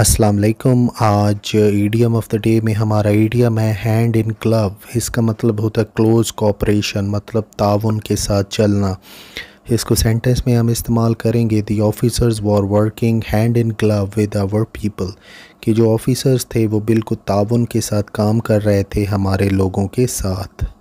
अस्सलाम वालेकुम आज एडियम ऑफ द डे में हमारा एडियम है हैंड इन क्लब इसका मतलब होता है क्लोज कॉपरेशन मतलब ताउन के साथ चलना इसको सेंटेंस में हम इस्तेमाल करेंगे दी officers war working hand in club with our people कि जो ऑफिसर्स थे वो बिल्कुल ताउन के साथ काम कर रहे थे हमारे लोगों के साथ